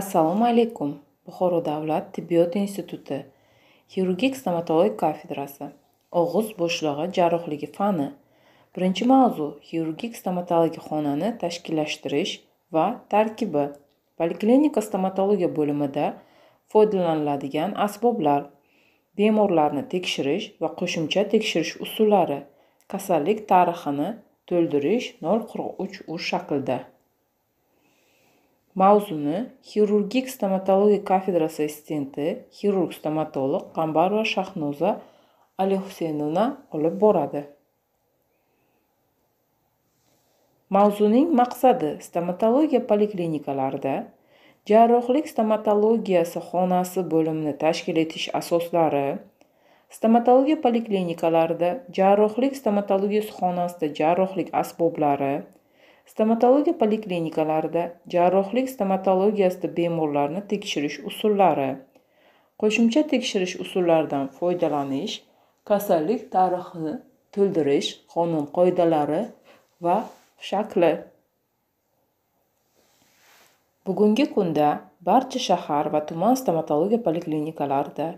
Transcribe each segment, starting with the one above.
assalomu alaykum buxoro davlat tibbiyot instituti xirurgik stomatologik kafedrasi og'iz bo'shlig'i jarrohligi fani birinchi mavzu xirurgik stomatologiya xonani tashkillashtirish va tarkibi poliklinika stomatologiya bo'limida foydalaniladigan asboblar bemorlarni tekshirish va qo'shimcha tekshirish usullari kasallik tarixini to'ldirish 043 uch uch shaklda mavzuni xirurgik stomatologiya kafedrasi assistenti xirurg stomatolog qambarova shahnoza alixuseynova olib boradi mavzuning maqsadi stomatologiya poliklinikalarida jarrohlik stomatologiyasi xonasi bo'limini tashkil etish asoslari stomatologiya жарухлик jarrohlik stomatologiyasi xonasida jarrohlik asboblari stomatologiya poliklinikalarida jarrohlik stomatologiyasida bemorlarni tekshirish usullari qo'shimcha tekshirish usullaridan foydalanish kasallik tarixini to'ldirish qonun qoidalari va shakli bugungi kunda barcha shahar va tuman stomatologiya poliklinikalarida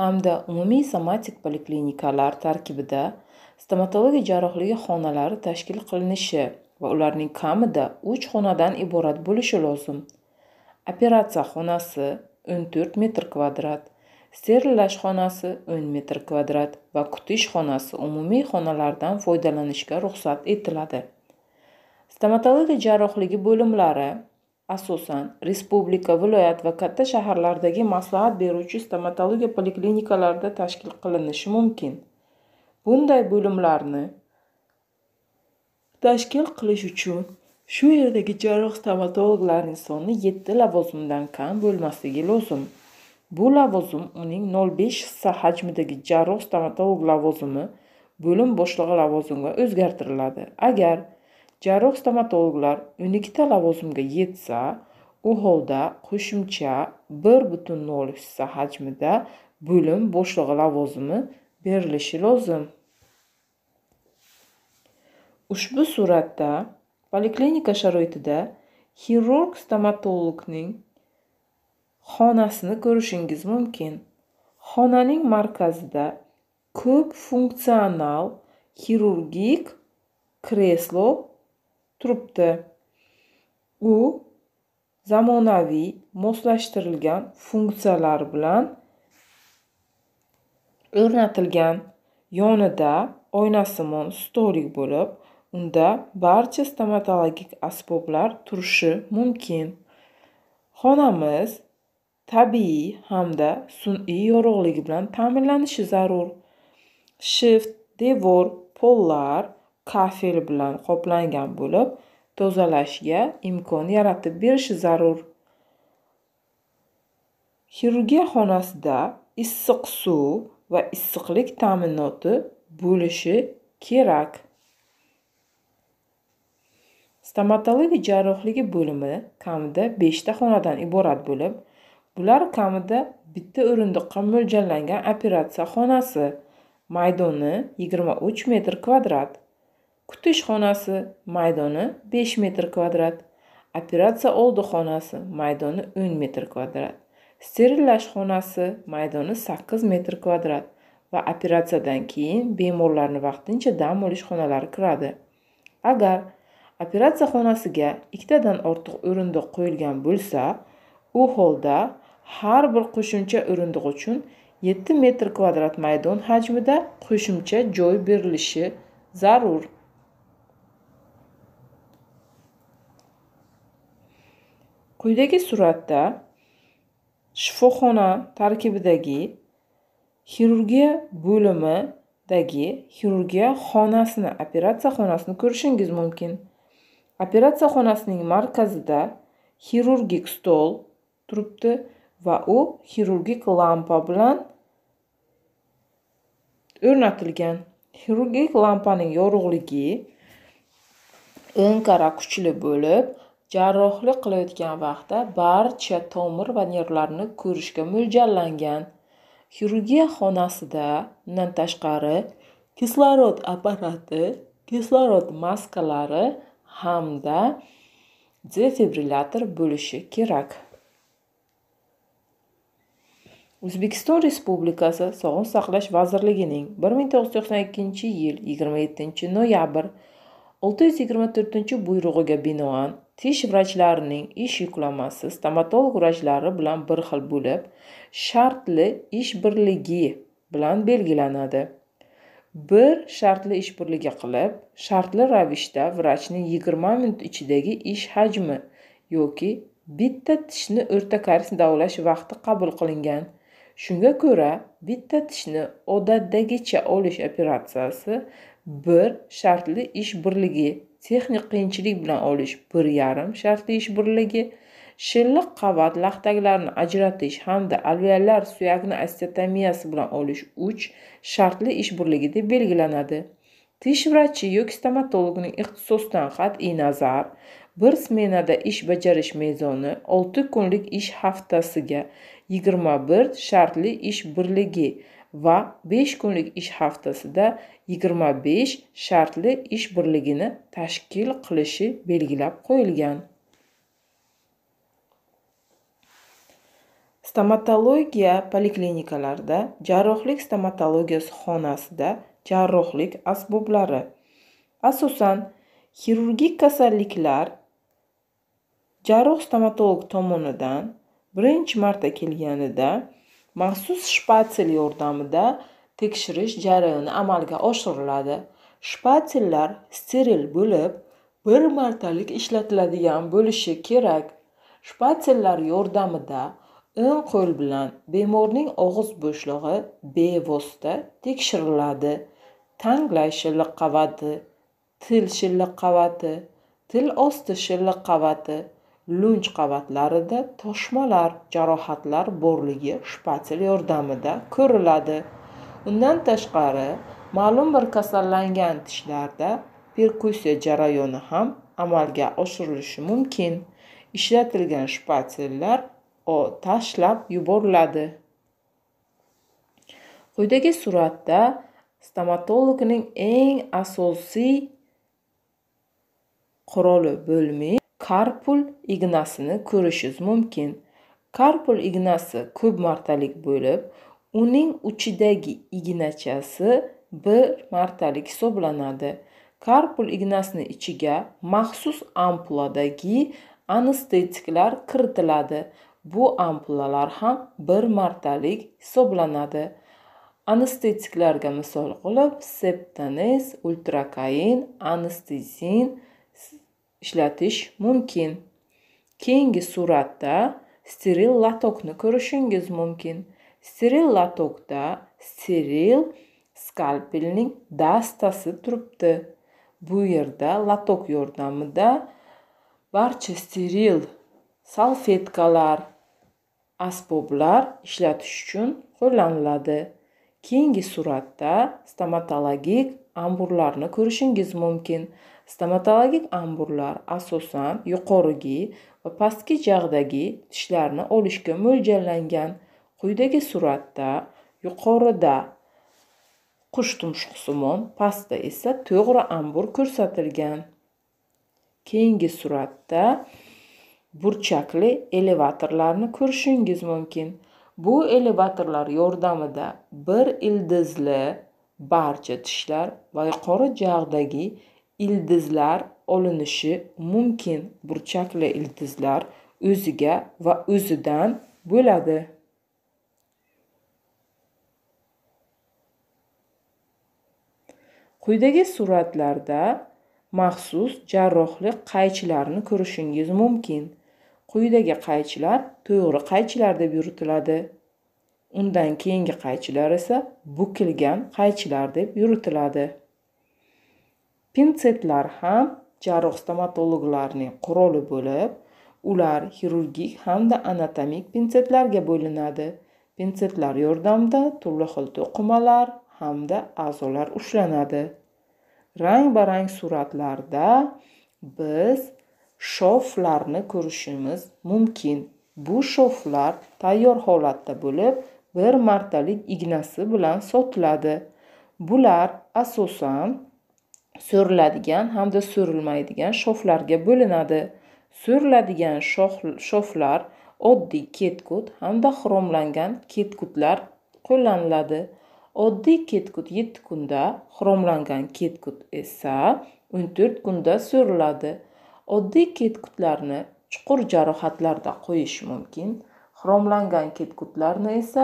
hamda umumiy somatik poliklinikalar tarkibida stomatologiya jarrohligi xonalari tashkil qilinishi va ularning kamida uch xonadan iborat bo'lishi lozim operatsiya xonasi 14 metr kvadrat sterillash xonasi 10 metr kvadrat va kutish xonasi umumiy xonalardan foydalanishga ruxsat etiladi stomatologiya jarrohligi bo'limlari asosan respublika viloyat va katta shaharlardagi maslahat beruvchi stomatologiya poliklinikalarida tashkil qilinishi mumkin bunday bo'limlarni tashkil qilish uchun shu yerdagi jarroh stomatologlarning soni yetti lavozimdan kam bo'lmasligi lozim bu lavozim uning nol besh hissa hajmidagi jarroh stomatolog lavozimi bo'lim boshlig'i lavozimiga o'zgartiriladi agar jarroh stomatologlar o'n ikkita lavozimga yetsa u holda qo'shimcha bir butun nol hissa hajmida bo'lim boshlig'i lavozimi berilishi lozim Ushbu suratda poliklinika sharoitida xirurg stomatologning xonasini ko'rishingiz mumkin. Xonaning markazida ko'p funksional xirurgik kreslo turibdi. U zamonaviy moslashtirilgan funksiyalar bilan o'rnatilgan. Yonida oynasimon stolik bo'lib, Unda barcha stomatologik asboblar turishi mumkin. Xonamiz tabiiy hamda sun'iy yorug'ligi bilan ta'minlanishi zarur. Shift, devor, pollar kafel bilan qoplangan bo'lib, tozalashga imkon yaratib berishi zarur. Xirurgiya xonasida issiq suv va issiqlik ta'minoti bo'lishi kerak. stomatologiya jarrohligi bo'limi kamida 5 ta xonadan iborat bo'lib, bular kamida bitta o'rindiqqa mo'ljallangan operatsiya xonasi, maydoni 23 metr kvadrat, kutish xonasi maydoni 5 metr kvadrat, operatsiya oldi xonasi maydoni 10 metr kvadrat, sterillash xonasi maydoni 8 metr kvadrat va operatsiyadan keyin bemorlarni vaqtincha dam olish xonalari kiradi. Agar operatsiya xonasiga ikkitadan ortiq o'rindiq qo'yilgan bo'lsa u holda har bir qo'shimcha o'rindiq uchun yetti metr kvadrat maydon hajmida qo'shimcha joy berilishi zarur quyidagi suratda shifoxona tarkibidagi xirurgiya bo'limidagi xirurgiya xonasini operatsiya xonasini ko'rishingiz mumkin operatsiya xonasining markazida xirurgik stol turibdi va u xirurgik lampa bilan o'rnatilgan xirurgik lampaning yorug'ligi o'nkara kuchli bo'lib jarrohlik qilayotgan vaqtda barcha tomir va nervlarni ko'rishga mo'ljallangan xirurgiya xonasida undan tashqari kislorod apparati kislorod maskalari hamda defibrillator bo'lishi kerak o'zbekiston respublikasi sog'liqni saqlash vazirligining bir ming to'qqiz yuz to'qson ikkinchi yil yigirma yettinchi noyabr olti yuz yigirma to'rtinchi buyrug'iga binoan tish vrachlarining ish yuklamasi stomatolog vrachlari bilan bir xil bo'lib shartli ish birligi bilan belgilanadi bir shartli ish birligi qilib shartli ravishda vrachning yigirma minut ichidagi ish hajmi yoki bitta tishni o'rta kurs davolash vaqti qabul qilingan shunga ko'ra bitta tishni odatdagicha olish operatsiyasi bir shartli ish birligi texnik qiyinchilik bilan olish bir yarim shartli ish birligi shilliq qavat laxtaklarni ajratish hamda alveollar suyakni osteotomiyasi bilan olish uch shartli ish birligi deb belgilanadi tish vrachi yoki stomatologining ixtisosdan qat'iy nazar bir smenada ish bajarish mezoni olti kunlik ish haftasiga yigirma bir shartli ish birligi va besh kunlik ish haftasida yigirma besh shartli ish birligini tashkil qilishi belgilab qo'yilgan Stomatologiya poliklinikalarida, jarrohlik stomatologiyasi xonasida jarrohlik asboblari, asosan, xirurgik kasalliklar jarroh-stomatolog tomonidan birinchi marta kelganida maxsus shpatsel yordamida tekshirish jarayoni amalga oshiriladi. Shpatsellar steril bo'lib, bir martalik ishlatiladigan bo'lishi kerak. Shpatsellar yordamida o'ng qo'l bilan bemorning og'iz bo'shlig'i bevosita tekshiriladi tanglay shilliq qavati til shilliq qavati til osti shilliq qavati lunj qavatlarida toshmalar jarohatlar borligi shpatel yordamida ko'riladi undan tashqari ma'lum bir kasallangan tishlarda perkussiya jarayoni ham amalga oshirilishi mumkin ishlatilgan shpatellar tashlab yuboriladi. Quyidagi suratda stomatologning eng asosiy quroli bo'lmay karpul ignasini ko'rishingiz mumkin. Karpul ignasi ko'p martalik bo'lib, uning uchidagi ignachasi bir martalik hisoblanadi. Karpul ignasini ichiga maxsus ampuladagi anestetiklar kiritiladi bu ampulalar ham bir martalik hisoblanadi anestetiklarga misol qilib septanez ultrakain anestezin ishlatish mumkin keyingi suratda steril latokni ko'rishingiz mumkin steril latokda steril skalpelning dastasi turibdi bu yerda latok yordamida barcha steril salfetkalar asboblar ishlatish uchun qo'llaniladi keyingi suratda stomatologik amburlarni ko'rishingiz mumkin stomatologik amburlar asosan yuqorigi va pastki jag'dagi tishlarni olishga mo'ljallangan quyidagi suratda yuqorida qush tumshuqsimon pastda esa to'g'ri ambur ko'rsatilgan keyingi suratda burchakli elevatorlarni ko'rishingiz mumkin bu elevatorlar yordamida bir ildizli barcha tishlar va yuqori jag'dagi ildizlar olinishi mumkin burchakli ildizlar o'ziga va o'zidan bo'ladi quyidagi suratlarda maxsus jarrohlik qaychilarini ko'rishingiz mumkin quyidagi qaychilar to'g'ri qaychilar deb yuritiladi undan keyingi qaychilar esa bukilgan qaychilar deb yuritiladi pinsetlar ham jarroh stomatologlarning quroli bo'lib ular xirurgik hamda anatomik pinsetlarga bo'linadi pinsetlar yordamida turli xil to'qimalar hamda a'zolar ushlanadi rang barang suratlarda biz shoflarni ko'rishimiz mumkin bu shoflar tayyor holatda bo'lib bir martalik ignasi bilan sotiladi bular asosan so'riladigan hamda so'rilmaydigan shoflarga bo'linadi so'riladigan shoflar oddiy ketkut hamda xromlangan ketkutlar qo'llaniladi oddiy ketkut 7 kunda xromlangan ketkut esa 14 kunda so'riladi oddiy ketkutlarni chuqur jarohatlarda qo'yish mumkin xromlangan ketkutlarni esa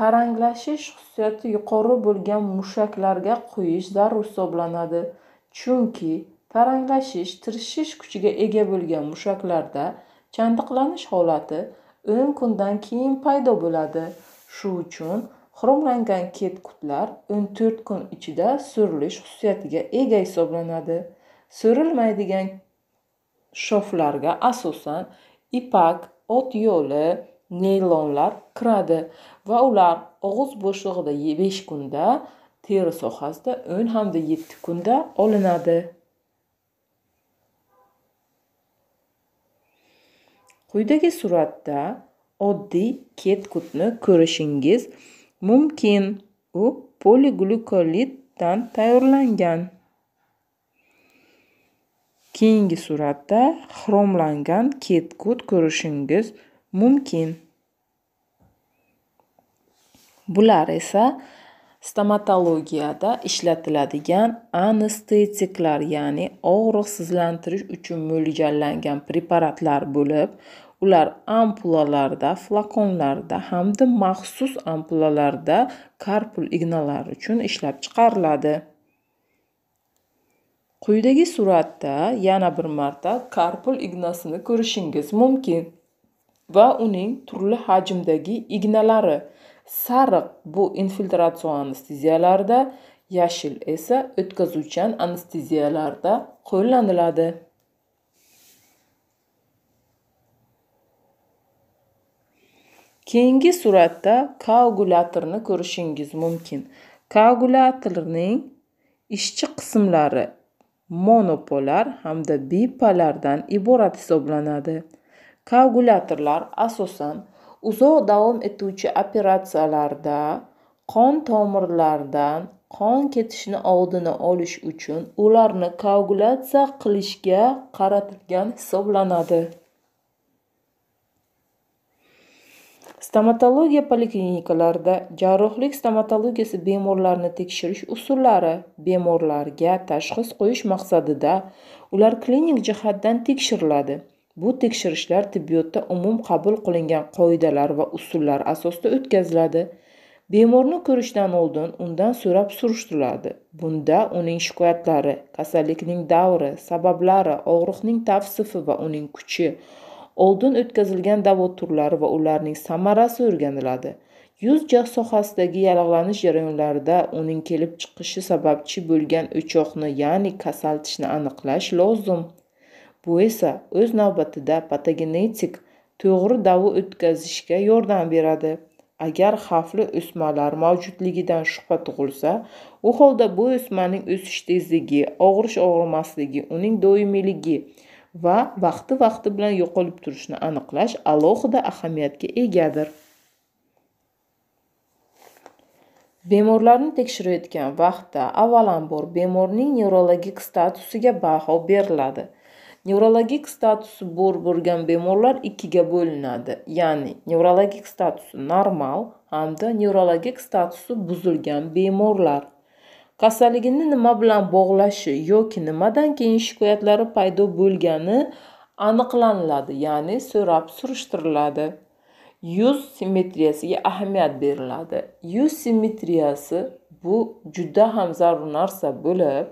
taranglashish xususiyati yuqori bo'lgan mushaklarga qo'yish zarur hisoblanadi chunki taranglashish tirishish kuchiga ega bo'lgan mushaklarda chandiqlanish holati 10 kundan keyin paydo bo'ladi shu uchun xromlangan ketkutlar 14 kun ichida so'rilish xususiyatiga ega hisoblanadi so'rilmaydigan shoflarga asosan ipak ot yo'li neylonlar kiradi va ular og'iz bo'shlig'ida 5 kunda teri sohasida 10 hamda 7 kunda olinadi quyidagi suratda oddiy ket kutni ko'rishingiz Mumkin u poliglikoliddan tayyorlangan. Keyingi suratda xromlangan ketkut ko'rishingiz mumkin. Bular esa stomatologiyada ishlatiladigan anestetiklar, ya'ni og'riqsizlantirish uchun mo'ljallangan preparatlar bo'lib, ular ampulalarda flakonlarda hamda maxsus ampulalarda karpul ignalari uchun ishlab chiqariladi quyidagi suratda yana bir marta karpul ignasini ko'rishingiz mumkin va uning turli hajmdagi ignalari sariq bu infiltratsion anesteziyalarda yashil esa o'tkazuvchan anesteziyalarda qo'llaniladi Keyingi suratda kalkulyatorni ko'rishingiz mumkin. Kalkulyatorning ishchi qismlari monopolar hamda bipolardan iborat hisoblanadi. Kalkulyatorlar asosan uzoq davom etuvchi operatsiyalarda qon tomirlardan qon ketishini oldini olish uchun ularni kalkulyatsiya qilishga qaratilgan hisoblanadi. Stomatologiya poliklinikalarida jarrohlik stomatologiyasi bemorlarni tekshirish usullari bemorlarga tashxis qo'yish maqsadida ular klinik jihatdan tekshiriladi. Bu tekshirishlar tibbiyotda umum qabul qilingan qoidalar va usullar asosida o'tkaziladi. Bemorni ko'rishdan oldin undan so'rab surishtiriladi. Bunda uning shikoyatlari, kasallikning davri, sabablari, og'riqning tavsifi va uning kuchi oldin o'tkazilgan davo turlari va ularning samarasi o'rganiladi yuz jag' sohasidagi yallig'lanish jarayonlarida uning kelib chiqishi sababchi bo'lgan o'choqni ya'ni kasaltishni aniqlash lozim bu esa o'z navbatida patogenetik to'g'ri davo o'tkazishga yordam beradi agar xavfli o'smalar mavjudligidan shubha tug'ilsa u holda bu o'smaning o'sish tezligi og'rish og'rimasligi uning doimiyligi va vaqti vaqti bilan yo'qolib turishini aniqlash alohida ahamiyatga egadir bemorlarni tekshirayotgan vaqtda avvalambor bemorning nevrologik statusiga baho beriladi nevrologik statusi bor bo'lgan bemorlar ikkiga bo'linadi ya'ni nevrologik statusi normal hamda nevrologik statusi buzilgan bemorlar kasalligini nima bilan bog'lashi yoki nimadan keyin shikoyatlari paydo bo'lgani aniqlaniladi ya'ni so'rab surishtiriladi yuz simmetriyasiga ahamiyat beriladi yuz simmetriyasi bu juda ham zarur narsa bo'lib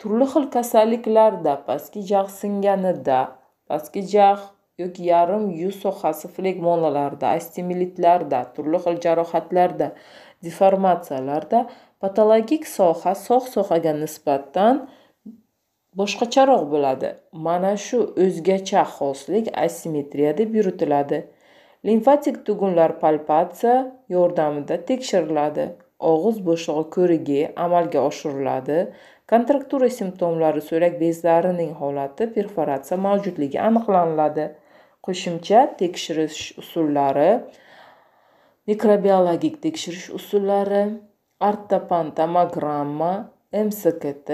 turli xil kasalliklarda pastki jag' singanida pastki jag' yoki yarim yuz sohasi flegmonalarda astemilitlarda turli xil jarohatlarda deformatsiyalarda Patologik soha sog' sohaga nisbatan boshqacharoq bo'ladi. Mana shu o'zgacha xoslik asimetriya deb yuritiladi. Limfatik tugunlar palpatsiya yordamida tekshiriladi. Og'iz bo'shlig'i ko'rigi amalga oshiriladi. Kontraktura simptomlari so'lak bezlarining holati, perforatsiya mavjudligi aniqlaniladi. Qo'shimcha tekshirish usullari mikrobiologik tekshirish usullari ortopantomogramma mskt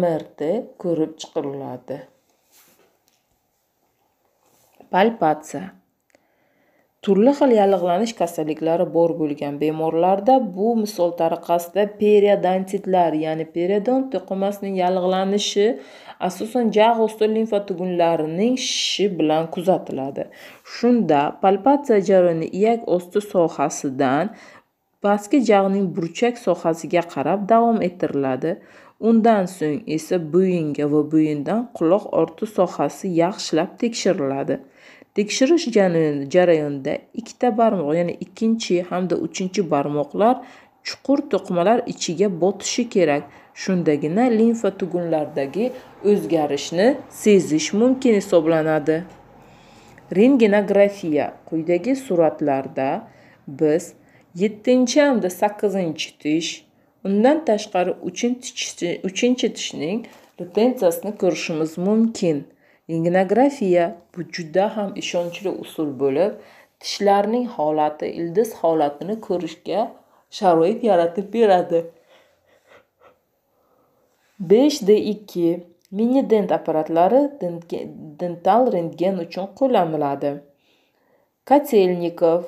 mrt ko'rib chiqiriladi. palpatsiya turli xil yallig'lanish kasalliklari bor bo'lgan bemorlarda bu misol tariqasida periodontitlar ya'ni periodont to'qimasining yallig'lanishi asosan jag' osti limfa tugunlarining shishi bilan kuzatiladi shunda palpatsiya jarayoni iyak osti sohasidan pastki jag'ning burchak sohasiga qarab davom ettiriladi undan so'ng esa bo'yinga va bo'yindan quloq orti sohasi yaxshilab tekshiriladi tekshirish jarayonida ikkita barmoq ya'ni ikkinchi hamda uchinchi barmoqlar chuqur to'qmalar ichiga botishi kerak shundagina limfa tugunlaridagi o'zgarishni sezish mumkin hisoblanadi rentgenografiya quyidagi suratlarda biz yettinchi hamda sakkizinchi tish undan tashqari uchinchi tishning retensiyasini ko'rishimiz mumkin yengnografiya bu juda ham ishonchli usul bo'lib tishlarning holati ildiz holatini ko'rishga sharoit yaratib beradi 5 d 2 mini dent apparatlari dental rentgen uchun qo'llaniladi kotelnikov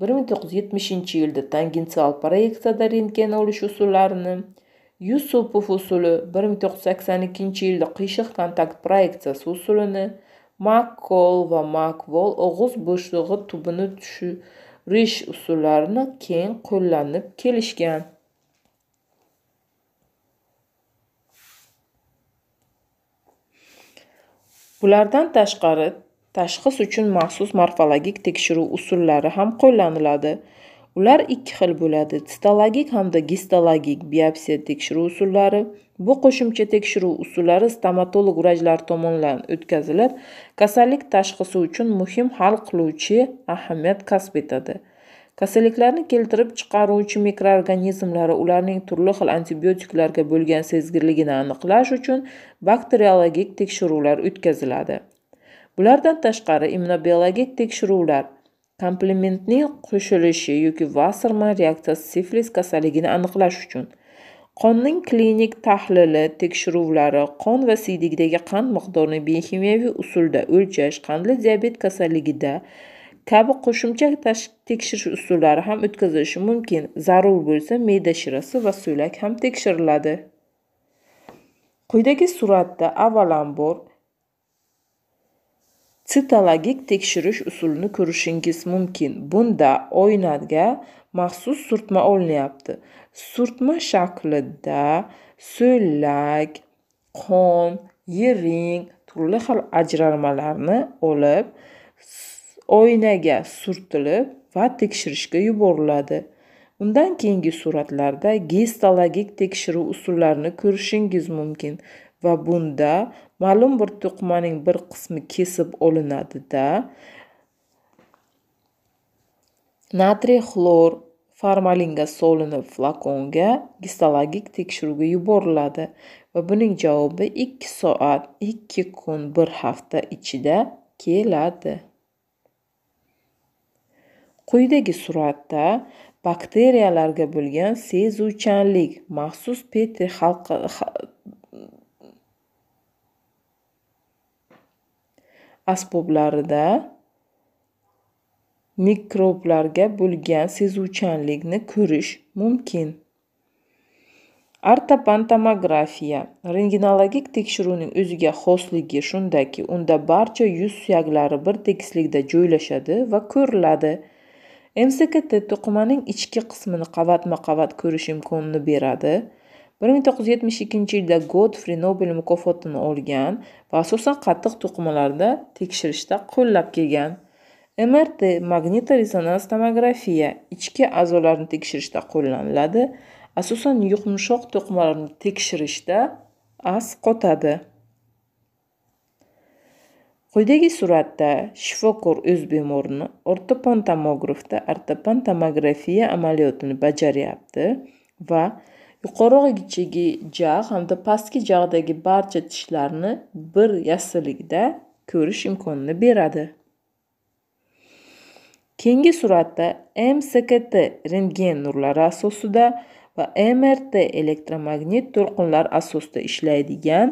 1970 yilda tangensial proyektada rentgen olish usullarini yusupov usuli 1982 yilda kışık kontakt proyeksiyasi usulini makkol va makvol og'iz bo'shlig'i tubini tushirish usullarini keng kullanıp kelishgan bulardan tashqari tashxis uchun maxsus morfologik tekshiruv usullari ham qo'llaniladi ular ikki xil bo'ladi sitologik hamda gistologik biopsiya tekshiruv usullari bu qo'shimcha tekshiruv usullari stomatolog vrachlar tomonidan o'tkazilib kasallik tashxisi uchun muhim hal qiluvchi ahamiyat kasb etadi kasalliklarni keltirib chiqaruvchi mikroorganizmlari ularning turli xil antibiotiklarga bo'lgan sezgirligini aniqlash uchun bakteriologik tekshiruvlar o'tkaziladi bulardan tashqari immunobiologik tekshiruvlar komplementning qo'shilishi yoki vasserman reaksiyasi siflis kasalligini aniqlash uchun qonning klinik tahlili tekshiruvlari qon va siydigidagi qand miqdorini bioximiyaviy usulda o'lchash qandli diabet kasalligida kabi qo'shimcha tekshirish usullari ham o'tkazilishi mumkin zarur bo'lsa me'da shirasi va so'lak ham tekshiriladi quyidagi suratda avvalambor sitologik tekshirish usulini ko'rishingiz mumkin bunda oynaga maxsus surtma olinyapti surtma shaklida so'llak, qon yiring turli xil ajralmalarni olib oynaga surtilib va tekshirishga yuboriladi undan keyingi suratlarda gistologik tekshiruv usullarini ko'rishingiz mumkin va bunda ma'lum bir to'qimaning bir qismi kesib olinadida natriy xlor formalinga solinib flakonga gistologik tekshiruvga yuboriladi va buning javobi 2 soat 2 kun 1 hafta ichida keladi quyidagi suratda bakteriyalarga bo'lgan sezuvchanlik maxsus petri asboblarida mikroblarga bo'lgan sezuvchanlikni ko'rish mumkin artopantomografiya tomografiya renginologik tekshiruvning o'ziga xosligi shundaki unda barcha yuz suyaklari bir tekislikda joylashadi va ko'riladi mskt to'qimaning ichki qismini qavatma qavat ko'rish imkonini beradi bir ming to'qqiz yuz yetmish ikkinchi yilda godfri nobel mukofotini olgan va asosan qattiq to'qimalarda tekshirishda qo'llab kelgan mrt resonans tomografiya ichki a'zolarni tekshirishda qo'llaniladi asosan yumshoq to'qimalarni tekshirishda asqotadi quyidagi suratda shifokor o'z bemorini ortopantomografda ortopantomografiya amaliyotini bajaryapti va yuqoridagi jag' hamda pastki jag'dagi barcha tishlarni bir yassilikda ko'rish imkonini beradi keyingi suratda mskt rentgen nurlari asosida va mrt elektromagnit to'lqinlar asosida ishlaydigan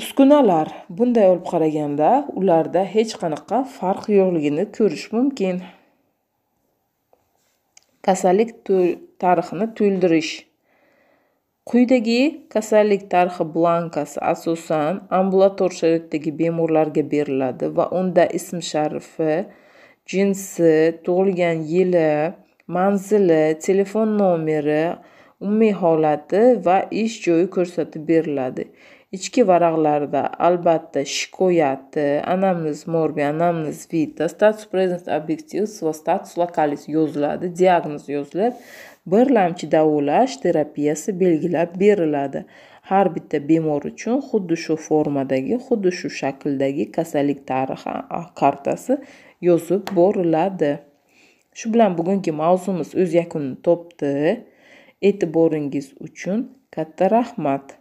uskunalar bunday olib qaraganda ularda hech qanaqa farq yo'qligini ko'rish mumkin kasallik tarixini to'ldirish quyidagi kasallik tarixi blankasi asosan ambulator sharoitdagi bemorlarga beriladi va unda ism sharifi jinsi tug'ilgan yili manzili telefon nomeri umumiy holati va ish joyi ko'rsatib beriladi ichki varaqlarida albatta shikoyati anamnez morbi anamnez vita status present objektivs va status lokalis yoziladi diagnoz yozilib birlamchi davolash terapiyasi belgilab beriladi har bitta bemor uchun xuddi shu formadagi xuddi shu shakldagi kasallik tarixi kartasi yozib boriladi shu bilan bugungi mavzumiz o'z yakunini topdi e'tiboringiz uchun katta rahmat